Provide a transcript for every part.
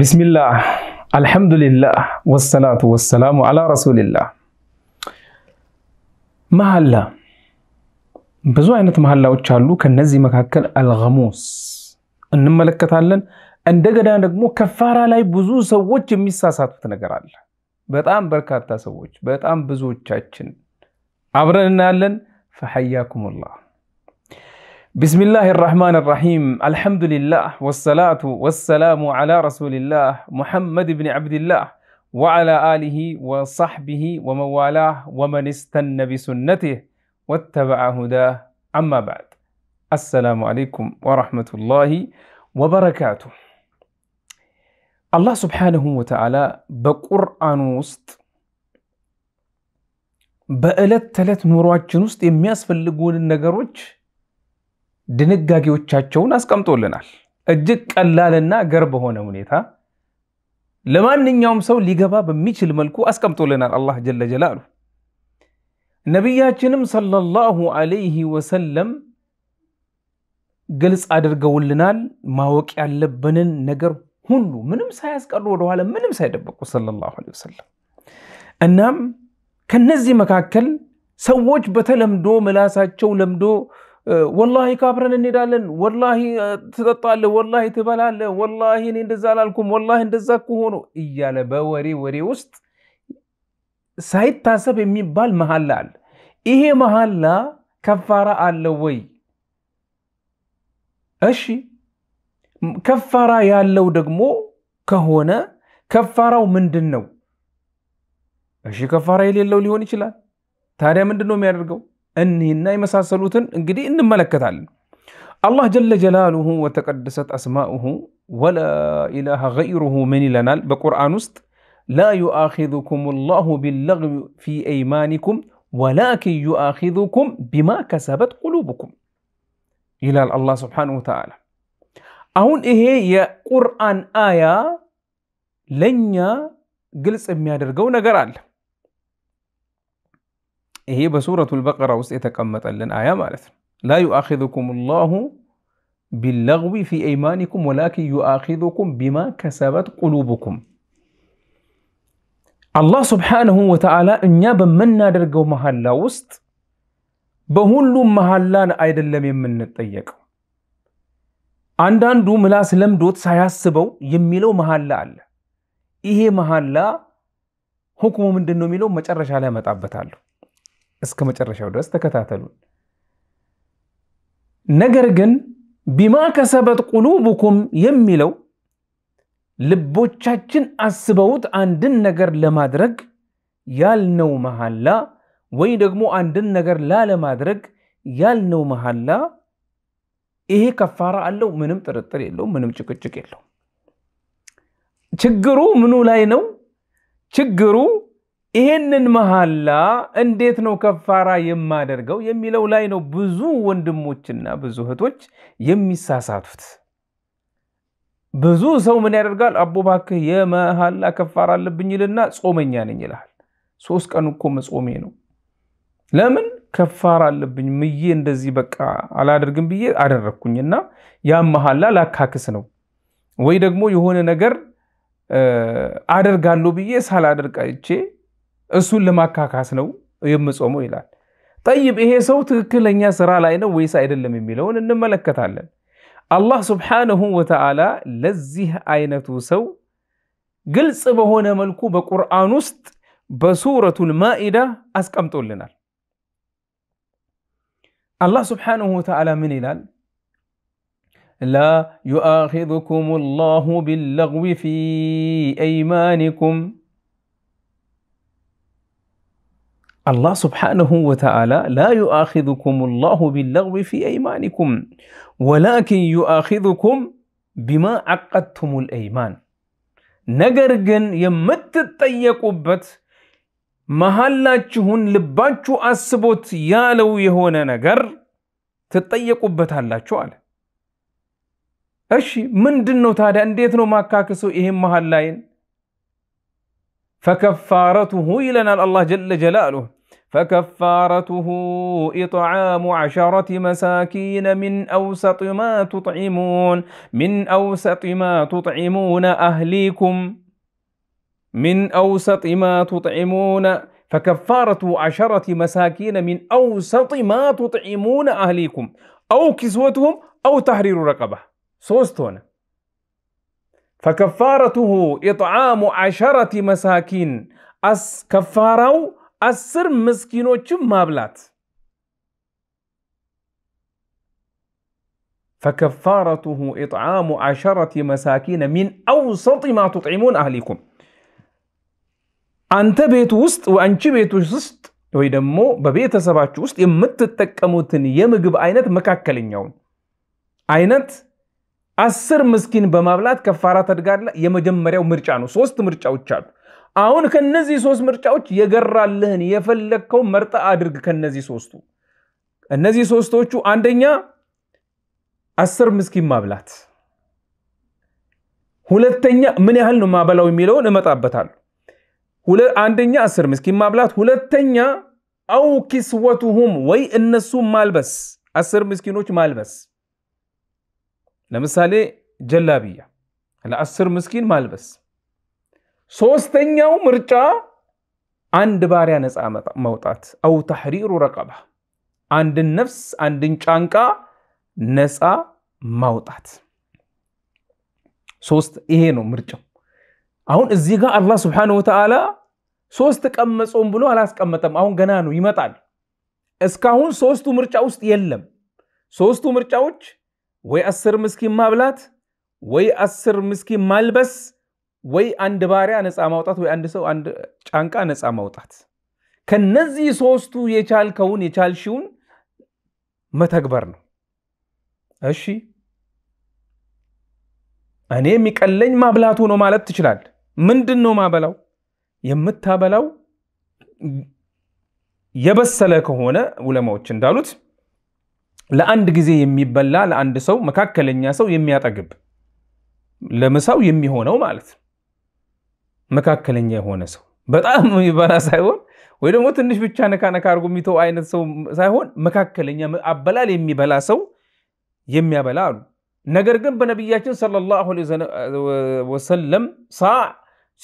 بسم الله الحمد لله والصلاة والسلام على رسول الله መሐላ ብዙ አይነት መሐላዎች አሉ። ከነዚህ መካከል አልገሙስ እንመለከታለን። እንደገና ደግሞ ከፋራ ላይ ብዙ ሰዎች የሚሳሳቱት ነገር አለ። በጣም በርካታ ሰዎች፣ በጣም ብዙዎቻችን አብረን እናያለን። ፈሐያኩሙላህ بسم الله الرحمن الرحيم الحمد لله والصلاة والسلام على رسول الله محمد بن عبد الله وعلى آله وصحبه وموالاه ومن استنى بسنته واتبع هداه أما بعد السلام عليكم ورحمة الله وبركاته الله سبحانه وتعالى بقرآن وسط بألت በዕለት ተዕለት ኑሯችን ውስጥ የሚያስፈልጉንን ነገሮች ድንጋጌዎቻቸውን አስቀምጦልናል። እጅግ ቀላልና ገር በሆነ ሁኔታ ለማንኛውም ሰው ሊገባ በሚችል መልኩ አስቀምጦልናል አላህ ጀለ ጀላሉ። ነቢያችንም ሰለላሁ አለይህ ወሰለም ግልጽ አድርገውልናል። ማወቅ ያለብንን ነገር ሁሉ ምንም ሳያስቀሩ ወደኋላ ምንም ሳይደበቁ ሰለላሁ አለይሂ ወሰለም። እናም ከነዚህ መካከል ሰዎች በተለምዶ ምላሳቸው ለምዶ ወላሂ ካብረን እንሄዳለን፣ ወላሂ ትጠጣለህ፣ ወላሂ ትበላለህ፣ ወላሂ እኔ እንደዛ አላልኩም፣ ወላሂ እንደዛ እኮ ሆኖ እያለ በወሬ ወሬ ውስጥ ሳይታሰብ የሚባል መሐላ አለ። ይሄ መሐላ ከፋራ አለው ወይ? እሺ ከፋራ ያለው ደግሞ ከሆነ ከፋራው ምንድን ነው? እሺ ከፋራ የሌለው ሊሆን ይችላል። ታዲያ ምንድን ነው የሚያደርገው? أنهن يمساسلوتن قد إن ملكت الله جل جلاله وتقدست أسماؤه ولا إله غيره من لنا بقرآن است لا يؤاخذكم الله باللغو في أيمانكم ولكن يؤاخذكم بما كسبت قلوبكم إلى الله سبحانه وتعالى أهون إيه يا قرآن آية لن يجلس أمي أدرقو نقرأ هي بسورة البقرة وسيتكمت لنا آية مالت لا يؤاخذكم الله باللغو في أيمانكم ولكن يؤاخذكم بما كسبت قلوبكم الله سبحانه وتعالى إن يابا من نادرقو مهلا وست بهلو مهلا نأيد لم يمن نتطيق عندان دو ملاس لم دوت سياس سبو يميلو مهلا على إيه مهلا حكم من دنو ميلو مجرش على متعبت عليه እስከ መጨረሻው ድረስ ተከታተሉን። ነገር ግን ቢማ ከሰበት ቁሉቡኩም የሚለው ልቦቻችን አስበውት አንድን ነገር ለማድረግ ያልነው መሐላ ወይ ደግሞ አንድን ነገር ላለማድረግ ያልነው መሐላ ይሄ ከፋራ አለው። ምንም ጥርጥር የለውም። ምንም ጭቅጭቅ የለውም። ችግሩ ምኑ ላይ ነው? ችግሩ ይሄንን መሐላ እንዴት ነው ከፋራ የማደርገው የሚለው ላይ ነው ብዙ ወንድሞችና ብዙ እህቶች የሚሳሳቱት። ብዙ ሰው ምን ያደርጋል? አቦ እባክህ የመሐላ ከፋራ አለብኝ ይልና ጾመኛ ነኝ ይልሃል። ሶስት ቀን እኮ መጾሜ ነው። ለምን ከፋራ አለብኝ ምዬ እንደዚህ በቃ አላደርግም ብዬ አደረግኩኝና ያም መሐላ ላካክስ ነው ወይ ደግሞ የሆነ ነገር አደርጋለሁ ብዬ ሳላደርግ አይቼ እሱን ለማካካስ ነው የምጾመው ይላል። ጠይብ ይሄ ሰው ትክክለኛ ስራ ላይ ነው ወይስ አይደለም የሚለውን እንመለከታለን። አላህ ስብሓንሁ ወተዓላ ለዚህ አይነቱ ሰው ግልጽ በሆነ መልኩ በቁርአን ውስጥ በሱረቱል ማኢዳ አስቀምጦልናል። አላህ ስብሓንሁ ወተዓላ ምን ይላል? ላ ዩአኪዝኩም ላሁ ቢለግዊ ፊ አይማኒኩም الله سبحانه وتعالى لا يؤاخذكم الله باللغو في أيمانكم ولكن يؤاخذكم بما عقدتم الأيمان نقرقن يمت الطيقبت መሀላችሁን ልባችሁ አስቦት ያለው የሆነ ነገር ትጠየቁበታላችሁ አለ እሺ ምንድን ነው ታዲያ እንዴት ነው ما كاكسو መሀል ላይን فكفارته إلى الله جل جلاله فكفارته إطعام عشرة مساكين من أوسط ما تطعمون من أوسط ما تطعمون أهليكم من أوسط ما تطعمون فكفارة عشرة مساكين من أوسط ما تطعمون أهليكم أو كسوتهم أو تحرير رقبة ሶስት فكفارته إطعام عشرة مساكين أس كفارو أسر مسكينو جم مابلات فكفارته إطعام عشرة مساكين من أوسط ما تطعمون أهلكم أنت بيت وسط وأنت بيت وسط ወይ وسط يمت ውስጥ يمقب أينت مكاكلين يوم أينت አስር ምስኪን በማብላት ከፋራ ተድጋለ የመጀመሪያው ምርጫ ነው። ሶስት ምርጫዎች አሉ። አሁን ከነዚህ ሶስት ምርጫዎች የገራልህን የፈለግከው መርጠ አድርግ። ከነዚህ ሶስቱ እነዚህ ሶስቶቹ አንደኛ አስር ምስኪን ማብላት፣ ሁለተኛ ምን ያህል ነው ማበላው የሚለውን እመጣበታል። አንደኛ አስር ምስኪን ማብላት፣ ሁለተኛ አው ኪስወቱሁም ወይ እነሱ ማልበስ፣ አስር ምስኪኖች ማልበስ ለምሳሌ ጀላቢያ ለአስር ምስኪን ማልበስ። ሶስተኛው ምርጫ አንድ ባሪያ ነፃ መውጣት አው ተሕሪሩ ረቀባ፣ አንድን ነፍስ አንድን ጫንቃ ነፃ ማውጣት። ሶስት ይሄ ነው ምርጫው። አሁን እዚህ ጋር አላህ ስብሓነሁ ወተዓላ ሶስት ቀመጾም ብሎ አላስቀመጠም። አሁን ገና ነው ይመጣል። እስካሁን ሶስቱ ምርጫ ውስጥ የለም። ሶስቱ ምርጫዎች ወይ አስር ምስኪን ማብላት ወይ አስር ምስኪን ማልበስ ወይ አንድ ባሪያ ነፃ ማውጣት ወይ አንድ ሰው አንድ ጫንቃ ነፃ ማውጣት ከነዚህ ሶስቱ የቻልከውን የቻልሽውን መተግበር ነው። እሺ እኔ የሚቀለኝ ማብላቱ ነው ማለት ትችላል። ምንድን ነው ማበላው? የምታበላው የበሰለ ከሆነ ውለማዎች እንዳሉት ለአንድ ጊዜ የሚበላ ለአንድ ሰው መካከለኛ ሰው የሚያጠግብ ለምሳው የሚሆነው ማለት ነው። መካከለኛ የሆነ ሰው በጣም የሚበላ ሳይሆን ወይ ደግሞ ትንሽ ብቻ ነካ ነካ አድርጎ የሚተው አይነት ሰው ሳይሆን መካከለኛ አበላል የሚበላ ሰው የሚያበላ አሉ። ነገር ግን በነቢያችን ሰለላሁ ዐለይሂ ወሰለም ሳዕ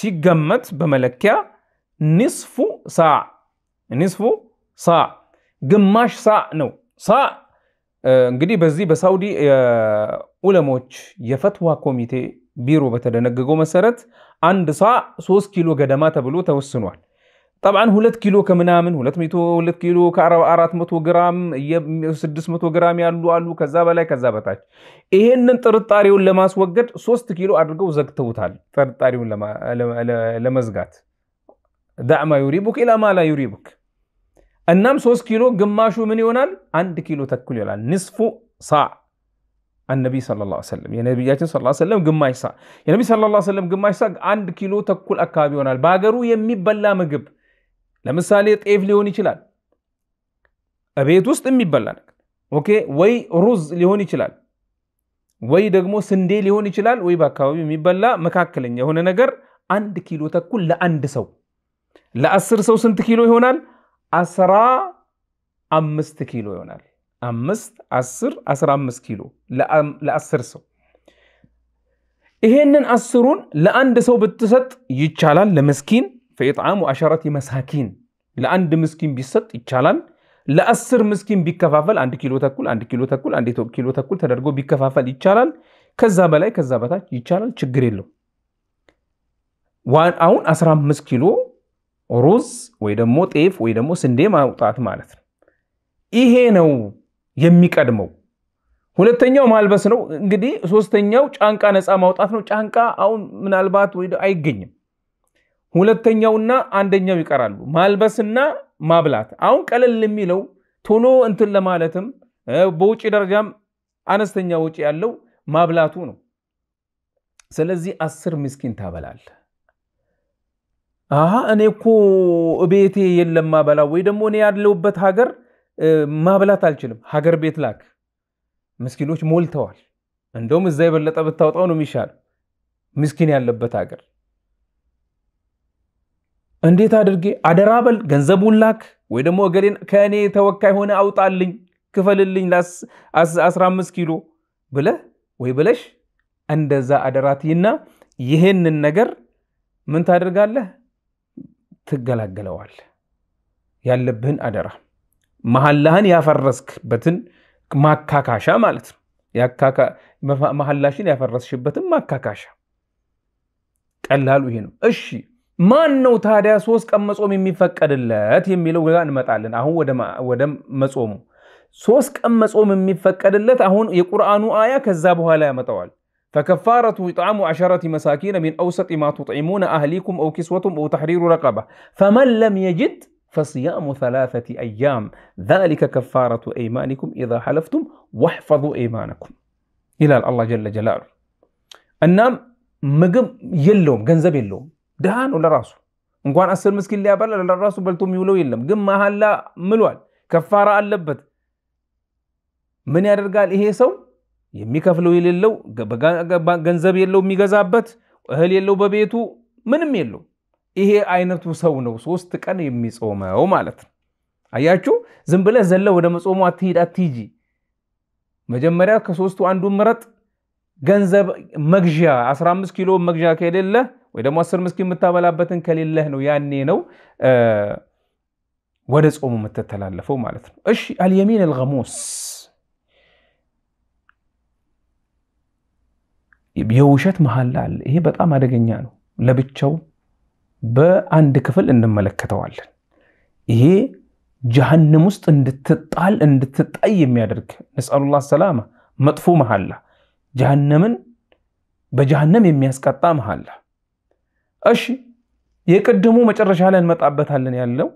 ሲገመት በመለኪያ ኒስፉ ሳዕ ኒስፉ ሳዕ ግማሽ ሳዕ ነው። ሳዕ እንግዲህ በዚህ በሳውዲ ዑለሞች የፈትዋ ኮሚቴ ቢሮ በተደነገገው መሰረት አንድ ሰዓ ሶስት ኪሎ ገደማ ተብሎ ተወስኗል። ጠብዓን ሁለት ኪሎ ከምናምን ሁለት መቶ ሁለት ኪሎ ከአራት መቶ ግራም ስድስት መቶ ግራም ያሉ አሉ፣ ከዛ በላይ ከዛ በታች። ይሄንን ጥርጣሬውን ለማስወገድ ሶስት ኪሎ አድርገው ዘግተውታል። ጥርጣሬውን ለመዝጋት ዳዕማ ዩሪቡክ ኢላማ ላ ዩሪቡክ እናም ሶስት ኪሎ ግማሹ ምን ይሆናል? አንድ ኪሎ ተኩል ይሆናል። ንስፉ ሳ አነቢይ ሰለላሁ ዐለይሂ ወሰለም የነቢያችን ሰለላሁ ዐለይሂ ወሰለም ግማሽ ሳ የነቢይ ሰለላሁ ዐለይሂ ወሰለም ግማሽ ሳ አንድ ኪሎ ተኩል አካባቢ ይሆናል። በሀገሩ የሚበላ ምግብ ለምሳሌ ጤፍ ሊሆን ይችላል፣ እቤት ውስጥ የሚበላ ነገር ኦኬ፣ ወይ ሩዝ ሊሆን ይችላል፣ ወይ ደግሞ ስንዴ ሊሆን ይችላል፣ ወይ በአካባቢው የሚበላ መካከለኛ የሆነ ነገር አንድ ኪሎ ተኩል ለአንድ ሰው ለአስር ሰው ስንት ኪሎ ይሆናል? አስራ አምስት ኪሎ ይሆናል። አምስት አስር አስራ አምስት ኪሎ ለአስር ሰው ይሄንን አስሩን ለአንድ ሰው ብትሰጥ ይቻላል። ለምስኪን ፈኢጣሙ አሸረት መሳኪን ለአንድ ምስኪን ቢሰጥ ይቻላል። ለአስር ምስኪን ቢከፋፈል አንድ ኪሎ ተኩል አንድ ኪሎ ተኩል አንድ ኪሎ ተኩል ተደርጎ ቢከፋፈል ይቻላል። ከዛ በላይ ከዛ በታች ይቻላል፣ ችግር የለው። አሁን 15 ኪሎ ሩዝ ወይ ደግሞ ጤፍ ወይ ደግሞ ስንዴ ማውጣት ማለት ነው። ይሄ ነው የሚቀድመው። ሁለተኛው ማልበስ ነው። እንግዲህ ሶስተኛው ጫንቃ ነፃ ማውጣት ነው። ጫንቃ አሁን ምናልባት ወይ አይገኝም። ሁለተኛውና አንደኛው ይቀራሉ። ማልበስና ማብላት። አሁን ቀለል የሚለው ቶሎ እንትን ለማለትም በውጭ ደረጃም አነስተኛ ውጭ ያለው ማብላቱ ነው። ስለዚህ አስር ምስኪን ታበላል። አሀ እኔ እኮ ቤቴ የለም ማበላ ወይ ደግሞ እኔ ያለውበት ሀገር ማብላት አልችልም። ሀገር ቤት ላክ። ምስኪኖች ሞልተዋል። እንደውም እዛ የበለጠ ብታወጣው ነው የሚሻለው። ምስኪን ያለበት ሀገር እንዴት አድርጌ አደራ በል ገንዘቡን ላክ፣ ወይ ደግሞ እገሌን ከእኔ ተወካይ ሆነ አውጣልኝ፣ ክፈልልኝ አስራ አምስት ኪሎ ብለ ወይ ብለሽ እንደዛ አደራትይና ይህንን ነገር ምን ታደርጋለህ ትገላገለዋል። ያለብህን አደራ መሐላህን ያፈረስክበትን ማካካሻ ማለት ነው። መሐላሽን ያፈረስሽበትን ማካካሻ ቀላሉ ይሄ ነው። እሺ ማን ነው ታዲያ ሶስት ቀን መጾም የሚፈቀድለት የሚለው ጋር እንመጣለን። አሁን ወደ መጾሙ ሶስት ቀን መጾም የሚፈቀድለት አሁን የቁርአኑ አያ ከዛ በኋላ ያመጣዋል። فكفارة إطعام عشرة مساكين من أوسط ما تطعمون أهليكم أو كسوتهم أو تحرير رقبة فمن لم يجد فصيام ثلاثة أيام ذلك كفارة أيمانكم إذا حلفتم واحفظوا أيمانكم إلى الله جل جلاله النام مقم يلوم قنزب يلوم دهان ولا راسه እንኳን አስር راسه ሊያበላ ለራሱ በልቶ የሚውለው የለም። ግን መሀላ ምሏል፣ ከፋራ አለበት። ምን ያደርጋል إيه ሰው? የሚከፍለው የሌለው ገንዘብ የለው የሚገዛበት እህል የለው በቤቱ ምንም የለው። ይሄ አይነቱ ሰው ነው ሶስት ቀን የሚጾመው ማለት ነው። አያችሁ፣ ዝም ብለህ ዘለ ወደ መጾሙ አትሂድ አትሂጂ። መጀመሪያ ከሶስቱ አንዱ ምረጥ። ገንዘብ መግዣ 15 ኪሎ መግዣ ከሌለ ወይ ደግሞ 10 ምስኪን የምታበላበትን ከሌለህ ነው ያኔ ነው ወደ ጾሙ የምትተላለፈው ማለት ነው። እሺ አልየሚን አልገሙስ የውሸት መሐላ አለ። ይሄ በጣም አደገኛ ነው። ለብቻው በአንድ ክፍል እንመለከተዋለን። ይሄ ጀሃንም ውስጥ እንድትጣል እንድትጣይ የሚያደርግ ነስአሉላ ሰላማ መጥፎ መሐላ ጀሃነምን በጀሃነም የሚያስቀጣ መሐላ። እሺ የቅድሙ መጨረሻ ላይ እንመጣበታለን ያለው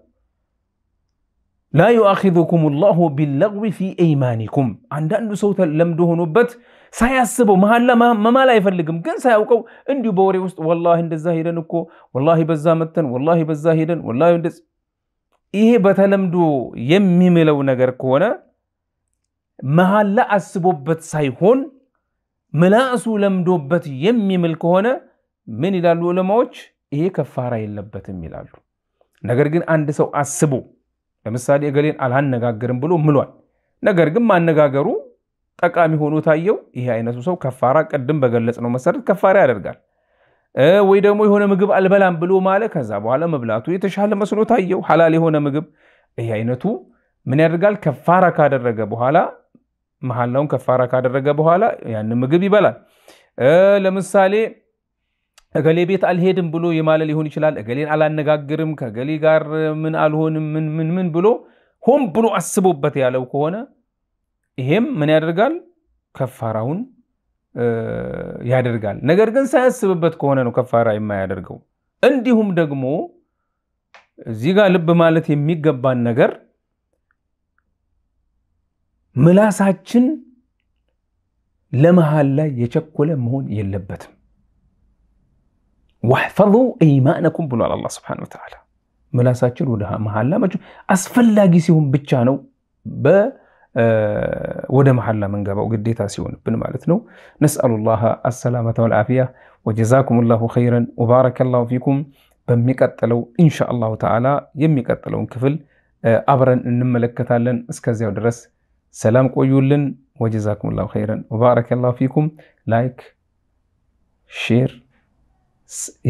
لا يؤاخذكم الله باللغو في أيمانكم عندنا صوت لم دهون بات ሳያስበው መሀላ መማል አይፈልግም፣ ግን ሳያውቀው እንዲሁ በወሬ ውስጥ ወላሂ እንደዛ ሄደን እኮ ወላሂ በዛ መተን ወላሂ በዛ ሄደን ወላሂ እንደዚ ይሄ በተለምዶ የሚምለው ነገር ከሆነ መሀላ አስቦበት ሳይሆን ምላሱ ለምዶበት የሚምል ከሆነ ምን ይላሉ ዑለማዎች? ይሄ ከፋራ የለበትም ይላሉ። ነገር ግን አንድ ሰው አስቦ ለምሳሌ እገሌን አላነጋገርም ብሎ ምሏል። ነገር ግን ማነጋገሩ ጠቃሚ ሆኖ ታየው። ይሄ አይነቱ ሰው ከፋራ ቅድም በገለጽ ነው መሰረት ከፋራ ያደርጋል። ወይ ደግሞ የሆነ ምግብ አልበላም ብሎ ማለ፣ ከዛ በኋላ መብላቱ የተሻለ መስሎ ታየው፣ ሐላል የሆነ ምግብ። ይሄ አይነቱ ምን ያደርጋል? ከፋራ ካደረገ በኋላ መሐላውን ከፋራ ካደረገ በኋላ ያንን ምግብ ይበላል። ለምሳሌ እገሌ ቤት አልሄድም ብሎ የማለ ሊሆን ይችላል። እገሌን አላነጋግርም፣ ከገሌ ጋር ምን አልሆንም፣ ምን ምን ምን ብሎ ሆን ብሎ አስቦበት ያለው ከሆነ ይሄም ምን ያደርጋል? ከፋራውን ያደርጋል። ነገር ግን ሳያስብበት ከሆነ ነው ከፋራ የማያደርገው። እንዲሁም ደግሞ እዚህ ጋር ልብ ማለት የሚገባን ነገር ምላሳችን ለመሃል ላይ የቸኮለ መሆን የለበትም። واحفظوا ايمانكم بلو على الله سبحانه وتعالى ملاساتشن ودها محل لا مجم اسفل لاقي سيهم بچانو ب آه، ودا محل لا منقابا وقديتا سيون بن مالتنو نسأل الله السلامة والعافية وجزاكم الله خيرا وبارك الله فيكم بميكتلو ان شاء الله تعالى يميكتلو كفل آه، ابرن نملك تالن اسكازي ودرس سلام قويولن وجزاكم الله خيرا وبارك الله فيكم لايك شير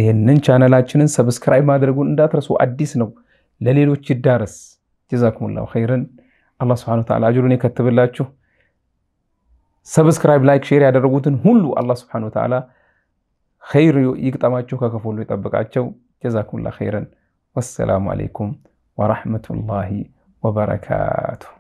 ይህንን ቻናላችንን ሰብስክራይብ ማድረጉን እንዳትረሱ። አዲስ ነው፣ ለሌሎች ይዳረስ። ጀዛኩሙላሁ ኸይርን። አላህ ስብሐነሁ ወተዓላ አጅሩን የከትብላችሁ። ሰብስክራይብ፣ ላይክ፣ ሼር ያደረጉትን ሁሉ አላህ ስብሐነሁ ወተዓላ ኸይር ይግጠማቸው፣ ከክፉ ይጠብቃቸው። ጀዛኩሙላሁ ኸይርን። ወሰላሙ አለይኩም ወረሕመቱላሂ ወበረካቱሁ።